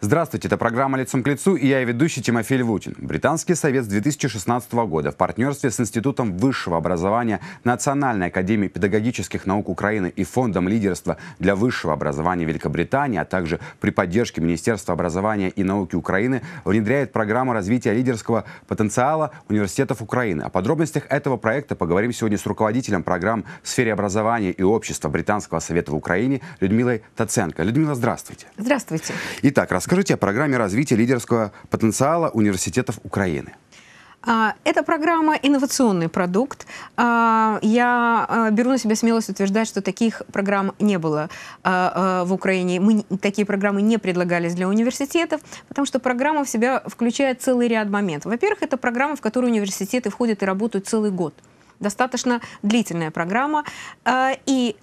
Здравствуйте, это программа «Лицом к лицу» и я, ведущий Тимофей Львутин. Британский совет с 2016 года в партнерстве с Институтом высшего образования Национальной академии педагогических наук Украины и Фондом лидерства для высшего образования Великобритании, а также при поддержке Министерства образования и науки Украины внедряет программу развития лидерского потенциала университетов Украины. О подробностях этого проекта поговорим сегодня с руководителем программ в сфере образования и общества Британского совета в Украине Людмилой Таценко. Людмила, здравствуйте. Здравствуйте. Итак, расскажите Расскажите о программе развития лидерского потенциала университетов Украины. А, это программа инновационный продукт. А, я а, беру на себя смелость утверждать, что таких программ не было в Украине. Мы такие программы не предлагались для университетов, потому что программа в себя включает целый ряд моментов. Во-первых, это программа, в которую университеты входят и работают целый год. Достаточно длительная программа. И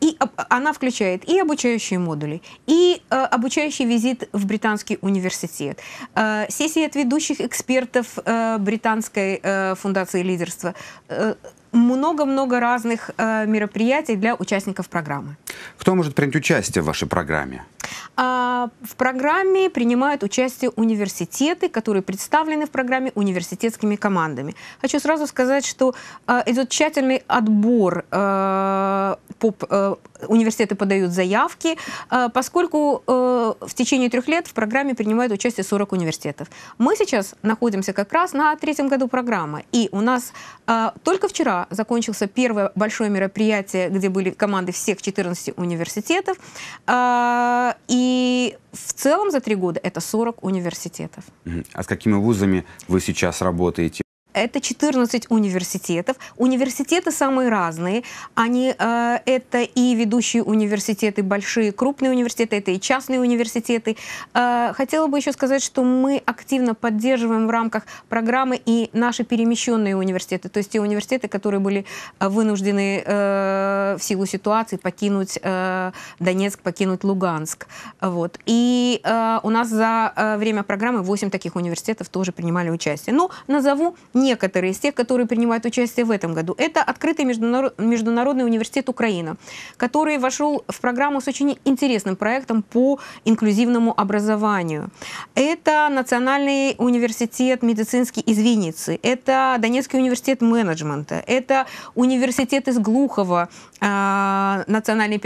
и она включает и обучающие модули, и э, обучающий визит в британский университет, э, сессии от ведущих экспертов э, британской э, фундации лидерства. Э, много-много разных э, мероприятий для участников программы. Кто может принять участие в вашей программе? А, в программе принимают участие университеты, которые представлены в программе университетскими командами. Хочу сразу сказать, что э, идет тщательный отбор. Э, По, э, университеты подают заявки, поскольку в течение трех лет в программе принимают участие 40 университетов. Мы сейчас находимся как раз на третьем году программы, и у нас только вчера закончился первое большое мероприятие, где были команды всех 14 университетов, и в целом за три года это 40 университетов. А с какими вузами вы сейчас работаете? Это 14 университетов. Университеты самые разные. Они э, это и ведущие университеты, большие, крупные университеты, это и частные университеты. Э, хотела бы еще сказать, что мы активно поддерживаем в рамках программы и наши перемещенные университеты, то есть те университеты, которые были э, вынуждены э, в силу ситуации покинуть э, Донецк, покинуть Луганск. Вот. И э, у нас за э, время программы 8 таких университетов тоже принимали участие. Но ну, назову не некоторые из тех, которые принимают участие в этом году. Это открытый международный университет Украина, который вошел в программу с очень интересным проектом по инклюзивному образованию. Это Национальный университет медицинский из Винницы, это Донецкий университет менеджмента, это университет из Глухова, а, Национальный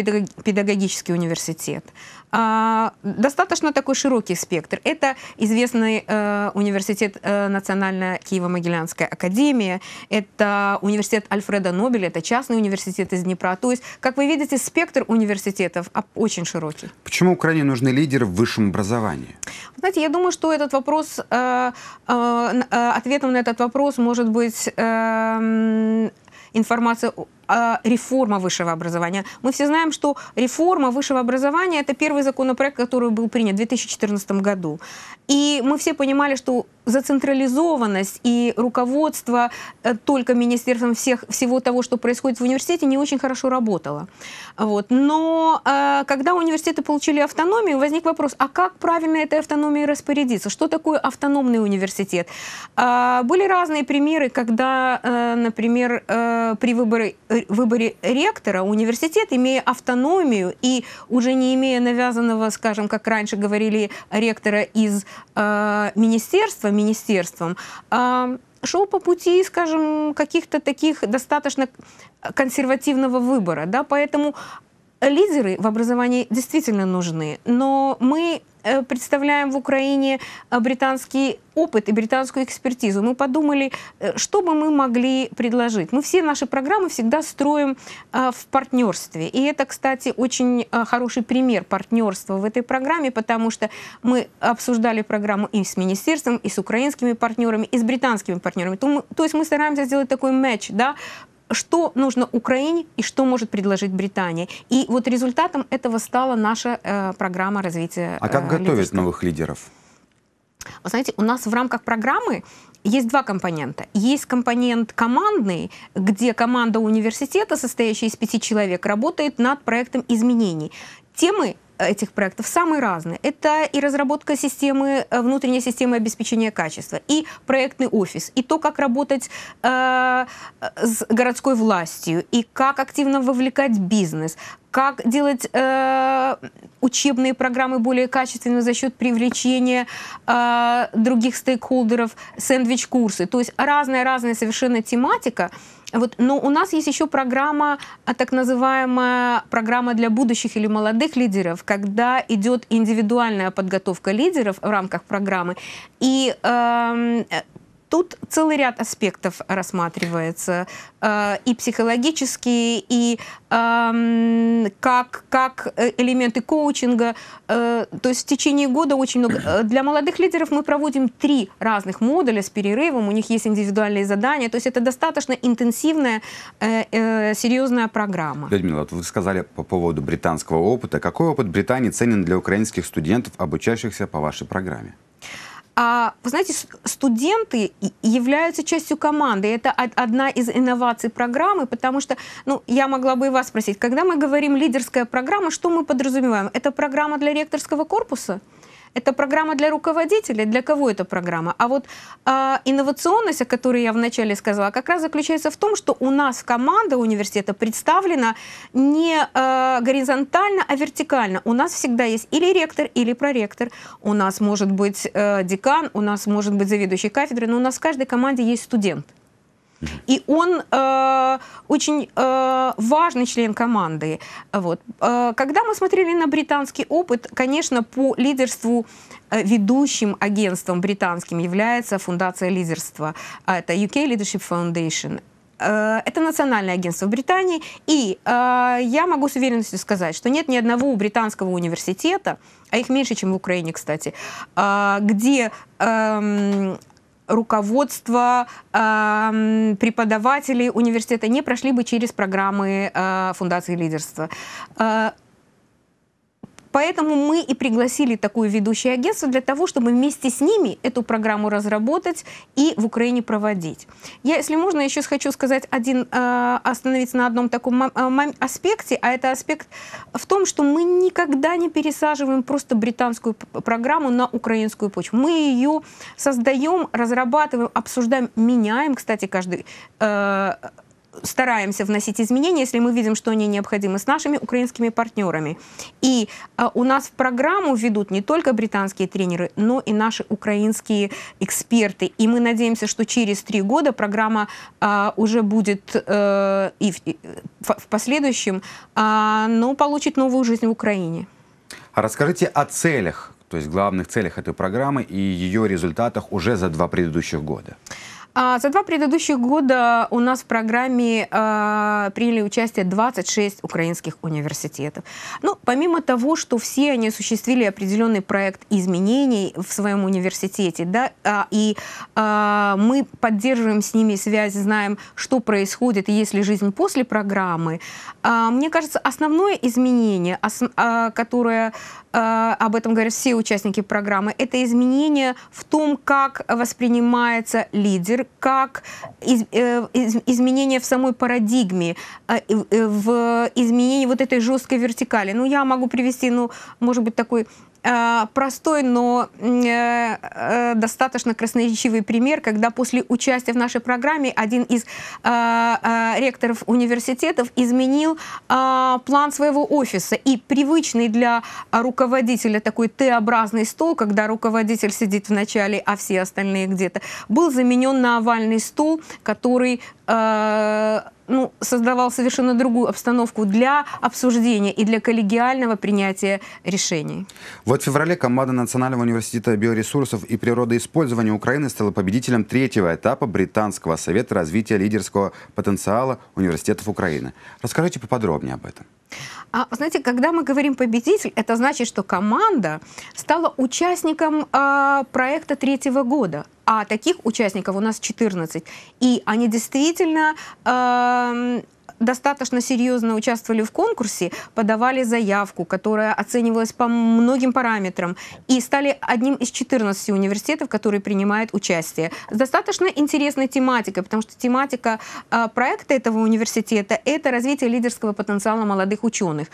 педагогический университет. А, достаточно такой широкий спектр. Это известный э, университет э, Национальная Киево-Могилянская академия, это университет Альфреда Нобеля, это частный университет из Днепра. То есть, как вы видите, спектр университетов очень широкий. Почему Украине нужны лидеры в высшем образовании? Знаете, я думаю, что этот вопрос, э, э, ответом на этот вопрос может быть эм, информация а, реформа высшего образования. Мы все знаем, что реформа высшего образования – это первый законопроект, который был принят в 2014 году. И мы все понимали, что зацентрализованность и руководство э, только министерством всех, всего того, что происходит в университете, не очень хорошо работало. Вот. Но э, когда университеты получили автономию, возник вопрос, а как правильно этой автономией распорядиться? Что такое автономный университет? А, были разные примеры, когда, э, например, при выборе выборе ректора университет, имея автономию и уже не имея навязанного, скажем, как раньше говорили, ректора из э, министерства министерством, э, шел по пути, скажем, каких-то таких достаточно консервативного выбора. Да? Поэтому лидеры в образовании действительно нужны, но мы Э, представляем в Украине э, британский опыт и британскую экспертизу. Мы ну, подумали, э, что бы мы могли предложить. Мы все наши программы всегда строим в партнерстве. И это, кстати, очень хороший пример партнерства в этой программе, потому что мы обсуждали программу и с министерством, и с украинскими партнерами, и с британскими партнерами. То, есть мы стараемся сделать такой матч, да, что нужно Украине и что может предложить Британия. И вот результатом этого стала наша э, программа развития. А как э, готовить новых лидеров? Вы знаете, у нас в рамках программы есть два компонента. Есть компонент командный, где команда университета, состоящая из пяти человек, работает над проектом изменений. Темы этих проектов самые разные. Это и разработка системы, э, внутренней системы обеспечения качества, и проектный офис, и то, как работать э, с городской властью, и как активно вовлекать бизнес, как делать э, учебные программы более качественными за счет привлечения э, других стейкхолдеров, сэндвич-курсы. То есть разная-разная совершенно тематика. Вот, но у нас есть еще программа, а, так называемая программа для будущих или молодых лидеров, когда идет индивидуальная подготовка лидеров в рамках программы. И э, Тут целый ряд аспектов рассматривается, э, и психологические, и э, как, как э, элементы коучинга. Э, то есть в течение года очень много... Э, для молодых лидеров мы проводим три разных модуля с перерывом, у них есть индивидуальные задания, то есть это достаточно интенсивная, э, э, серьезная программа. Людмила, вот вы сказали по поводу британского опыта. Какой опыт Британии ценен для украинских студентов, обучающихся по вашей программе? А, вы знаете, студенты являются частью команды. Это одна из инноваций программы, потому что, ну, я могла бы и вас спросить, когда мы говорим лидерская программа, что мы подразумеваем? Это программа для ректорского корпуса? Это программа для руководителей, для кого эта программа? А вот э, инновационность, о которой я вначале сказала, как раз заключается в том, что у нас команда университета представлена не э, горизонтально, а вертикально. У нас всегда есть или ректор, или проректор, у нас может быть э, декан, у нас может быть заведующий кафедрой, но у нас в каждой команде есть студент. И он э, очень э, важный член команды. Вот. Э, когда мы смотрели на британский опыт, конечно, по лидерству э, ведущим агентством британским является фундация лидерства. А это UK Leadership Foundation. Э, это национальное агентство в Британии, и э, я могу с уверенностью сказать, что нет ни одного британского университета, а их меньше, чем в Украине, кстати, э, где эм, руководство э, эм, преподавателей университета не прошли бы через программы э, Фундации лидерства. Э, Поэтому мы и пригласили такую ведущее агентство для того, чтобы вместе с ними эту программу разработать и в Украине проводить. Я, если можно, еще хочу сказать один, а, остановиться на одном таком а, аспекте, а это аспект в том, что мы никогда не пересаживаем просто британскую программу на украинскую почву. Мы ее создаем, разрабатываем, обсуждаем, меняем, кстати, каждый э, стараемся вносить изменения, если мы видим, что они необходимы с нашими украинскими партнерами. И а, у нас в программу ведут не только британские тренеры, но и наши украинские эксперты. И мы надеемся, что через три года программа а, уже будет а, и в, и в последующем, а, но получит новую жизнь в Украине. А расскажите о целях, то есть главных целях этой программы и ее результатах уже за два предыдущих года. А, за два предыдущих года у нас в программе э, приняли участие 26 украинских университетов. Ну, помимо того, что все они осуществили определенный проект изменений в своем университете, да, а, и э, мы поддерживаем с ними связь, знаем, что происходит, и есть ли жизнь после программы. Э, мне кажется, основное изменение, ос, э, которое Э, об этом говорят все участники программы, это изменение в том, как воспринимается лидер, как из, э, из, изменение в самой парадигме, э, в изменении вот этой жесткой вертикали. Ну, я могу привести, ну, может быть, такой Э, простой, но э, э, достаточно красноречивый пример, когда после участия в нашей программе один из ректоров университетов изменил план своего офиса. И привычный для руководителя такой Т-образный стол, когда руководитель сидит в начале, а все остальные где-то, был заменен на овальный стол, который ну, создавал совершенно другую обстановку для обсуждения и для коллегиального принятия решений. Вот в феврале команда Национального университета биоресурсов и природоиспользования Украины стала победителем третьего этапа Британского совета развития лидерского потенциала университетов Украины. Расскажите поподробнее об этом. А, знаете, когда мы говорим победитель, это значит, что команда стала участником а, проекта третьего года. А таких участников у нас 14. И они действительно... А, достаточно серьезно участвовали в конкурсе, подавали заявку, которая оценивалась по многим параметрам, и стали одним из 14 университетов, которые принимают участие. С достаточно интересной тематикой, потому что тематика а, проекта этого университета — это развитие лидерского потенциала молодых ученых.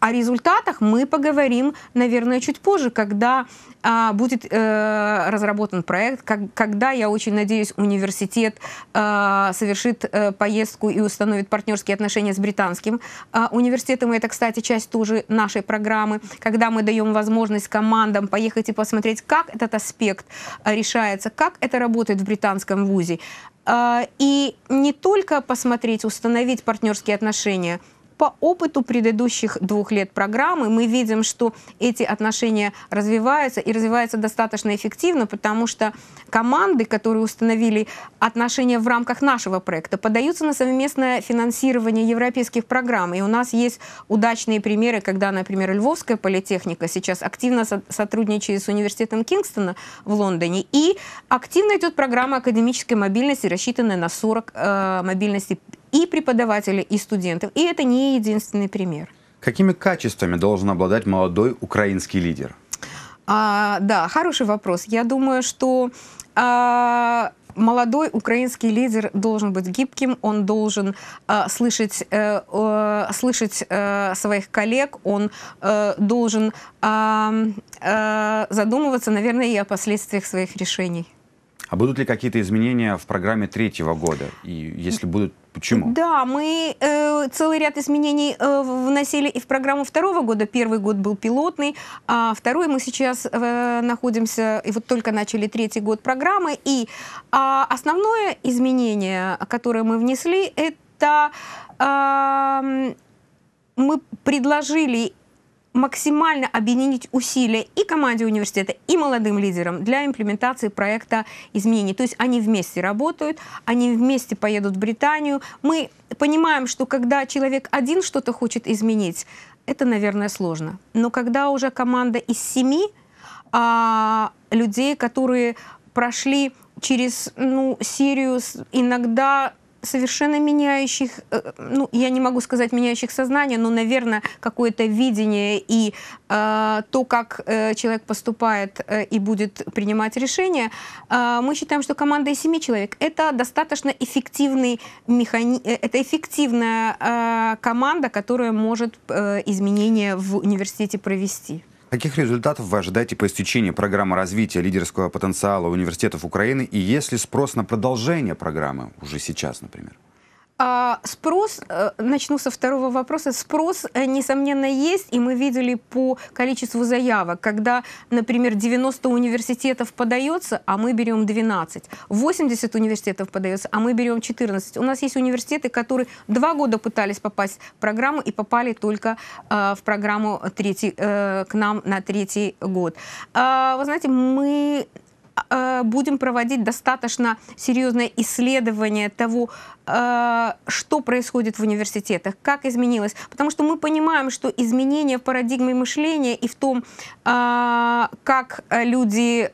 О результатах мы поговорим, наверное, чуть позже, когда а, будет э, разработан проект, как, когда, я очень надеюсь, университет э, совершит э, поездку и установит партнерские отношения с британским э, университетом. И это, кстати, часть тоже нашей программы, когда мы даем возможность командам поехать и посмотреть, как этот аспект а, решается, как это работает в британском вузе. Э, и не только посмотреть, установить партнерские отношения – по опыту предыдущих двух лет программы мы видим, что эти отношения развиваются и развиваются достаточно эффективно, потому что команды, которые установили отношения в рамках нашего проекта, подаются на совместное финансирование европейских программ. И у нас есть удачные примеры, когда, например, Львовская политехника сейчас активно сотрудничает с университетом Кингстона в Лондоне. И активно идет программа академической мобильности, рассчитанная на 40 э, мобильности и преподавателей, и студентов. И это не единственный пример. Какими качествами должен обладать молодой украинский лидер? А, да, хороший вопрос. Я думаю, что а, молодой украинский лидер должен быть гибким, он должен э, слышать, э, слышать э, своих коллег, он э, должен э, э, задумываться, наверное, и о последствиях своих решений. А будут ли какие-то изменения в программе третьего года? И если будут, Почему? Да, мы э, целый ряд изменений э, вносили и в программу второго года. Первый год был пилотный, а второй мы сейчас э, находимся, и вот только начали третий год программы. И э, основное изменение, которое мы внесли, это э, мы предложили максимально объединить усилия и команде университета, и молодым лидерам для имплементации проекта изменений. То есть они вместе работают, они вместе поедут в Британию. Мы понимаем, что когда человек один что-то хочет изменить, это, наверное, сложно. Но когда уже команда из семи а, людей, которые прошли через ну, серию иногда совершенно меняющих, э, ну, я не могу сказать меняющих сознание, но, наверное, какое-то видение и э, то, как э, человек поступает э, и будет принимать решения, э, мы считаем, что команда из семи человек — это достаточно эффективный механи... Э, это эффективная э, команда, которая может э, изменения в университете провести. Каких результатов вы ожидаете по истечении программы развития лидерского потенциала университетов Украины и есть ли спрос на продолжение программы уже сейчас, например? А, спрос, э, начну со второго вопроса, спрос, э, несомненно, есть, и мы видели по количеству заявок, когда, например, 90 университетов подается, а мы берем 12, 80 университетов подается, а мы берем 14. У нас есть университеты, которые два года пытались попасть в программу и попали только э, в программу третий, к нам на третий год. А, вы знаете, мы Э, будем проводить достаточно серьезное исследование того, э, что происходит в университетах, как изменилось. Потому что мы понимаем, что изменения в парадигме мышления и в том, э, как люди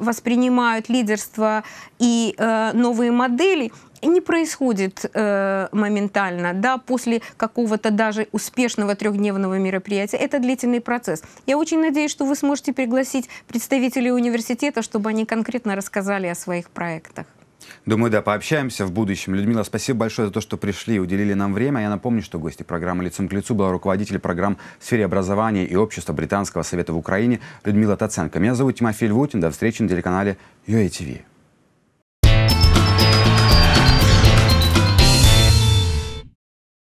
воспринимают лидерство и новые модели, не происходит э, моментально, да, после какого-то даже успешного трехдневного мероприятия. Это длительный процесс. Я очень надеюсь, что вы сможете пригласить представителей университета, чтобы они конкретно рассказали о своих проектах. Думаю, да, пообщаемся в будущем. Людмила, спасибо большое за то, что пришли и уделили нам время. Я напомню, что гости программы «Лицом к лицу» была руководитель программ в сфере образования и общества Британского совета в Украине Людмила Таценко. Меня зовут Тимофей Львутин. До встречи на телеканале UATV.